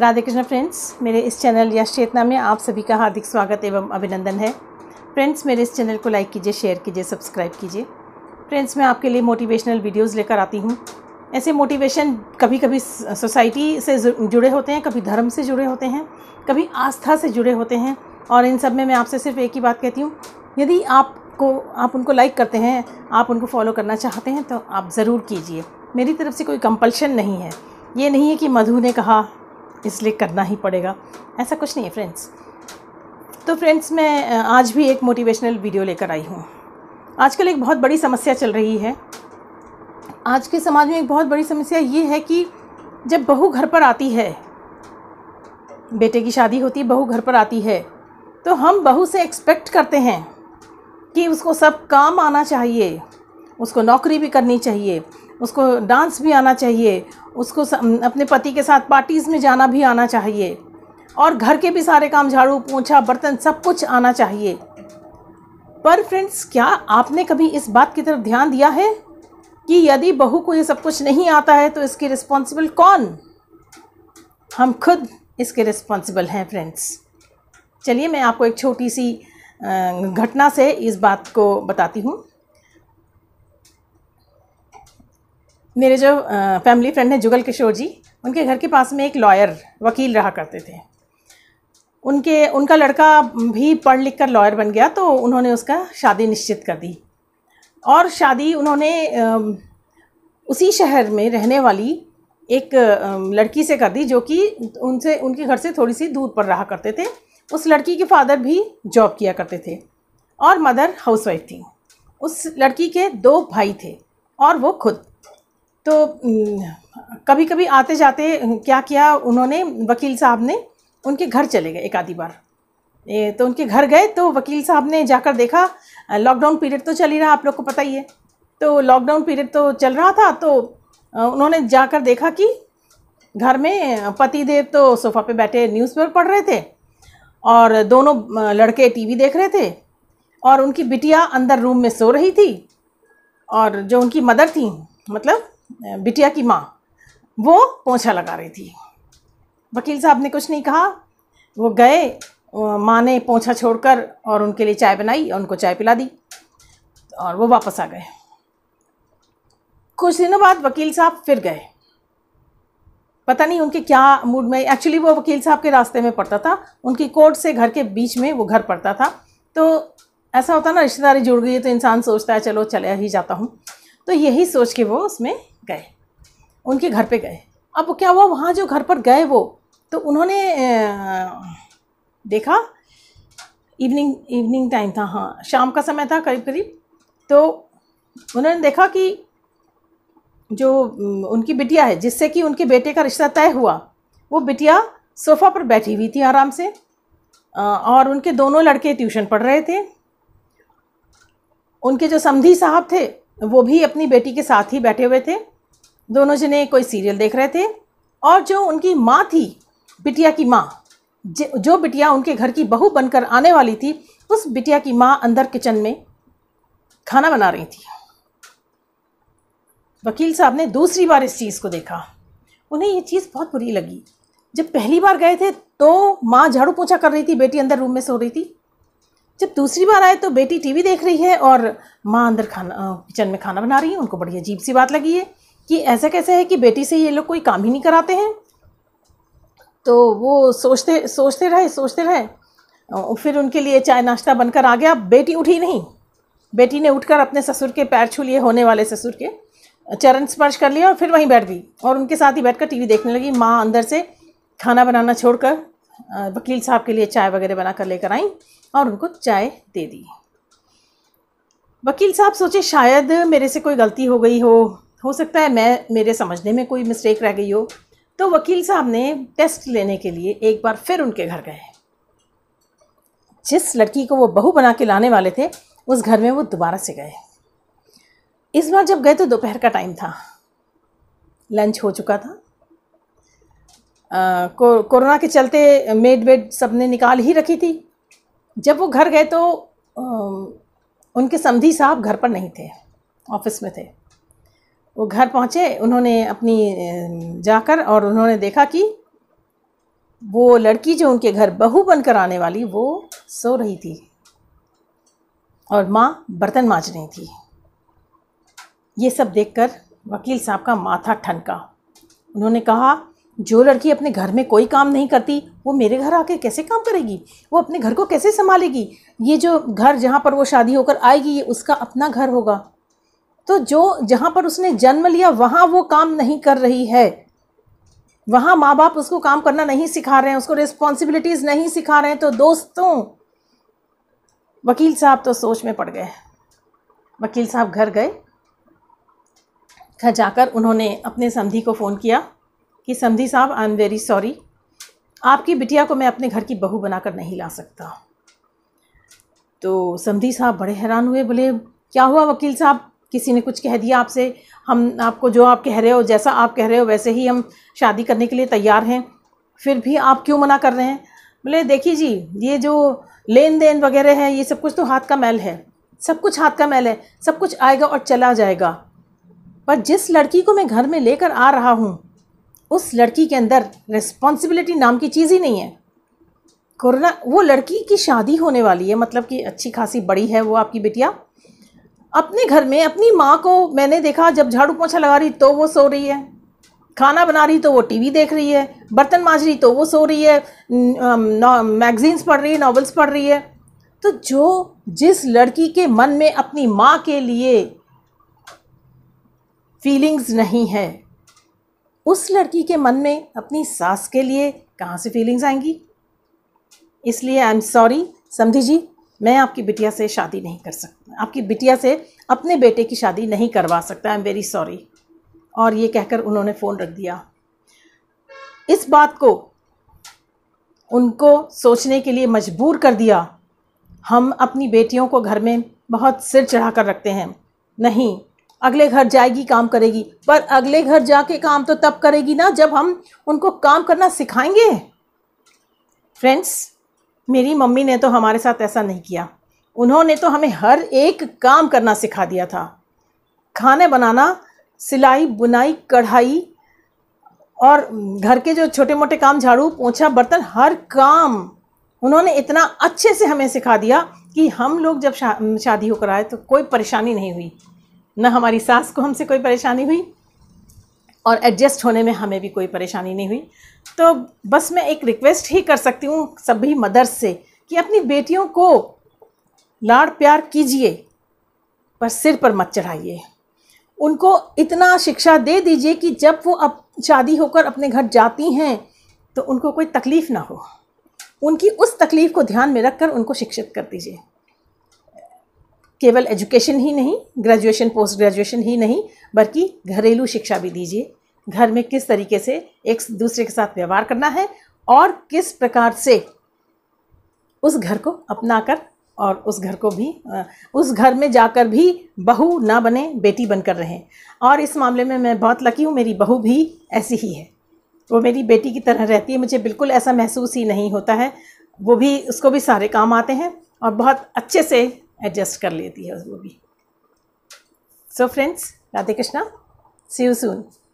Radhe Krishna friends मेरे इस channel या चेतना में आप सभी का हार्दिक स्वागत एवं अभिनंदन है फ्रेंड्स मेरे इस चैनल को लाइक कीजिए शेयर कीजिए सब्सक्राइब कीजिए फ्रेंड्स मैं आपके लिए मोटिवेशनल वीडियोस लेकर आती हूँ ऐसे मोटिवेशन कभी कभी सोसाइटी से जुड़े होते हैं कभी धर्म से जुड़े होते हैं कभी आस्था से जुड़े होते हैं और इन सब में मैं आपसे सिर्फ एक ही बात कहती हूँ यदि आपको आप उनको लाइक करते हैं आप उनको फॉलो करना चाहते हैं तो आप ज़रूर कीजिए मेरी तरफ से कोई कंपल्शन नहीं है ये नहीं है कि मधु ने कहा इसलिए करना ही पड़ेगा ऐसा कुछ नहीं है फ्रेंड्स तो फ्रेंड्स मैं आज भी एक मोटिवेशनल वीडियो लेकर आई हूँ आजकल एक बहुत बड़ी समस्या चल रही है आज के समाज में एक बहुत बड़ी समस्या ये है कि जब बहू घर पर आती है बेटे की शादी होती है बहू घर पर आती है तो हम बहू से एक्सपेक्ट करते हैं कि उसको सब काम आना चाहिए उसको नौकरी भी करनी चाहिए उसको डांस भी आना चाहिए उसको अपने पति के साथ पार्टीज़ में जाना भी आना चाहिए और घर के भी सारे काम झाड़ू पोछा बर्तन सब कुछ आना चाहिए पर फ्रेंड्स क्या आपने कभी इस बात की तरफ ध्यान दिया है कि यदि बहू को ये सब कुछ नहीं आता है तो इसकी रिस्पॉन्सिबल कौन हम खुद इसके रिस्पॉन्सिबल हैं फ्रेंड्स चलिए मैं आपको एक छोटी सी घटना से इस बात को बताती हूँ मेरे जो फैमिली फ्रेंड हैं जुगल किशोर जी उनके घर के पास में एक लॉयर वकील रहा करते थे उनके उनका लड़का भी पढ़ लिख कर लॉयर बन गया तो उन्होंने उसका शादी निश्चित कर दी और शादी उन्होंने उसी शहर में रहने वाली एक लड़की से कर दी जो कि उनसे उनके घर से थोड़ी सी दूर पर रहा करते थे उस लड़की के फादर भी जॉब किया करते थे और मदर हाउसवाइफ थी उस लड़की के दो भाई थे और वो खुद तो कभी कभी आते जाते क्या किया उन्होंने वकील साहब ने उनके घर चले गए एक आधी बार तो उनके घर गए तो वकील साहब ने जाकर देखा लॉकडाउन पीरियड तो चल ही रहा आप लोग को पता ही है तो लॉकडाउन पीरियड तो चल रहा था तो उन्होंने जाकर देखा कि घर में पति देव तो सोफ़ा पे बैठे न्यूज़पेपर पढ़ रहे थे और दोनों लड़के टीवी देख रहे थे और उनकी बिटिया अंदर रूम में सो रही थी और जो उनकी मदर थी मतलब बिटिया की माँ वो पोछा लगा रही थी वकील साहब ने कुछ नहीं कहा वो गए माँ ने पोछा छोड़कर और उनके लिए चाय बनाई और उनको चाय पिला दी और वो वापस आ गए कुछ दिनों बाद वकील साहब फिर गए पता नहीं उनके क्या मूड में एक्चुअली वो वकील साहब के रास्ते में पड़ता था उनकी कोर्ट से घर के बीच में वो घर पड़ता था तो ऐसा होता ना रिश्तेदारी जुड़ गई है तो इंसान सोचता है चलो चले ही जाता हूँ तो यही सोच के वो उसमें गए उनके घर पे गए अब क्या हुआ वहाँ जो घर पर गए वो तो उन्होंने देखा इवनिंग इवनिंग टाइम था हाँ शाम का समय था करीब करीब तो उन्होंने देखा कि जो उनकी बिटिया है जिससे कि उनके बेटे का रिश्ता तय हुआ वो बिटिया सोफ़ा पर बैठी हुई थी आराम से और उनके दोनों लड़के ट्यूशन पढ़ रहे थे उनके जो समधी साहब थे वो भी अपनी बेटी के साथ ही बैठे हुए थे दोनों जने कोई सीरियल देख रहे थे और जो उनकी माँ थी बिटिया की माँ जो बिटिया उनके घर की बहू बनकर आने वाली थी उस बिटिया की माँ अंदर किचन में खाना बना रही थी वकील साहब ने दूसरी बार इस चीज़ को देखा उन्हें ये चीज़ बहुत बुरी लगी जब पहली बार गए थे तो माँ झाड़ू पोछा कर रही थी बेटी अंदर रूम में सो रही थी जब दूसरी बार आए तो बेटी टीवी देख रही है और माँ अंदर खाना किचन में खाना बना रही है उनको बड़ी अजीब सी बात लगी है कि ऐसा कैसे है कि बेटी से ये लोग कोई काम ही नहीं कराते हैं तो वो सोचते सोचते रहे सोचते रहे फिर उनके लिए चाय नाश्ता बनकर आ गया बेटी उठी नहीं बेटी ने उठकर अपने ससुर के पैर छू लिए होने वाले ससुर के चरण स्पर्श कर लिया और फिर वहीं बैठ गई और उनके साथ ही बैठकर टीवी देखने लगी माँ अंदर से खाना बनाना छोड़कर वकील साहब के लिए चाय वगैरह बनाकर लेकर आई और उनको चाय दे दी वकील साहब सोचे शायद मेरे से कोई गलती हो गई हो हो सकता है मैं मेरे समझने में कोई मिस्टेक रह गई हो तो वकील साहब ने टेस्ट लेने के लिए एक बार फिर उनके घर गए जिस लड़की को वो बहू बना के लाने वाले थे उस घर में वो दोबारा से गए इस बार जब गए तो दोपहर का टाइम था लंच हो चुका था कोरोना के चलते मेड वेड सब ने निकाल ही रखी थी जब वो घर गए तो आ, उनके समधी साहब घर पर नहीं थे ऑफिस में थे वो घर पहुँचे उन्होंने अपनी जाकर और उन्होंने देखा कि वो लड़की जो उनके घर बहू बनकर आने वाली वो सो रही थी और माँ बर्तन माँज रही थी ये सब देखकर वकील साहब का माथा ठनका उन्होंने कहा जो लड़की अपने घर में कोई काम नहीं करती वो मेरे घर आके कैसे काम करेगी वो अपने घर को कैसे संभालेगी ये जो घर जहाँ पर वो शादी होकर आएगी ये उसका अपना घर होगा तो जो जहाँ पर उसने जन्म लिया वहाँ वो काम नहीं कर रही है वहाँ माँ बाप उसको काम करना नहीं सिखा रहे हैं उसको रिस्पॉन्सिबिलिटीज़ नहीं सिखा रहे हैं तो दोस्तों वकील साहब तो सोच में पड़ गए वकील साहब घर गए घर जाकर उन्होंने अपने समधी को फ़ोन किया कि समधी साहब आई एम वेरी सॉरी आपकी बिटिया को मैं अपने घर की बहू बनाकर नहीं ला सकता तो समधी साहब बड़े हैरान हुए बोले क्या हुआ वकील साहब किसी ने कुछ कह दिया आपसे हम आपको जो आप कह रहे हो जैसा आप कह रहे हो वैसे ही हम शादी करने के लिए तैयार हैं फिर भी आप क्यों मना कर रहे हैं बोले देखिए जी ये जो लेन देन वगैरह है ये सब कुछ तो हाथ का मैल है सब कुछ हाथ का मैल है सब कुछ आएगा और चला जाएगा पर जिस लड़की को मैं घर में लेकर आ रहा हूँ उस लड़की के अंदर रिस्पॉन्सिबिलिटी नाम की चीज़ ही नहीं है कोरोना वो लड़की की शादी होने वाली है मतलब कि अच्छी खासी बड़ी है वो आपकी बिटिया अपने घर में अपनी माँ को मैंने देखा जब झाड़ू पोछा लगा रही तो वो सो रही है खाना बना रही तो वो टीवी देख रही है बर्तन माँज रही तो वो सो रही है मैगजीन्स पढ़ रही है नॉवेल्स पढ़ रही है तो जो जिस लड़की के मन में अपनी माँ के लिए फीलिंग्स नहीं है उस लड़की के मन में अपनी सास के लिए कहाँ से फीलिंग्स आएंगी इसलिए आई एम सॉरी समझी जी मैं आपकी बिटिया से शादी नहीं कर सकता आपकी बिटिया से अपने बेटे की शादी नहीं करवा सकता आई एम वेरी सॉरी और ये कहकर उन्होंने फ़ोन रख दिया इस बात को उनको सोचने के लिए मजबूर कर दिया हम अपनी बेटियों को घर में बहुत सिर चढ़ा कर रखते हैं नहीं अगले घर जाएगी काम करेगी पर अगले घर जाके काम तो तब करेगी ना जब हम उनको काम करना सिखाएंगे फ्रेंड्स मेरी मम्मी ने तो हमारे साथ ऐसा नहीं किया उन्होंने तो हमें हर एक काम करना सिखा दिया था खाने बनाना सिलाई बुनाई कढ़ाई और घर के जो छोटे मोटे काम झाड़ू पोछा बर्तन हर काम उन्होंने इतना अच्छे से हमें सिखा दिया कि हम लोग जब शा, शादी होकर आए तो कोई परेशानी नहीं हुई न हमारी सास को हमसे कोई परेशानी हुई और एडजस्ट होने में हमें भी कोई परेशानी नहीं हुई तो बस मैं एक रिक्वेस्ट ही कर सकती हूँ सभी मदर्स से कि अपनी बेटियों को लाड़ प्यार कीजिए पर सिर पर मत चढ़ाइए उनको इतना शिक्षा दे दीजिए कि जब वो अब शादी होकर अपने घर जाती हैं तो उनको कोई तकलीफ़ ना हो उनकी उस तकलीफ़ को ध्यान में रखकर उनको शिक्षित कर दीजिए केवल एजुकेशन ही नहीं ग्रेजुएशन पोस्ट ग्रेजुएशन ही नहीं बल्कि घरेलू शिक्षा भी दीजिए घर में किस तरीके से एक दूसरे के साथ व्यवहार करना है और किस प्रकार से उस घर को अपना कर और उस घर को भी उस घर में जाकर भी बहू ना बने बेटी बनकर रहें और इस मामले में मैं बहुत लकी हूँ मेरी बहू भी ऐसी ही है वो मेरी बेटी की तरह रहती है मुझे बिल्कुल ऐसा महसूस ही नहीं होता है वो भी उसको भी सारे काम आते हैं और बहुत अच्छे से एडजस्ट कर लेती है वो भी so friends Radhe Krishna see you soon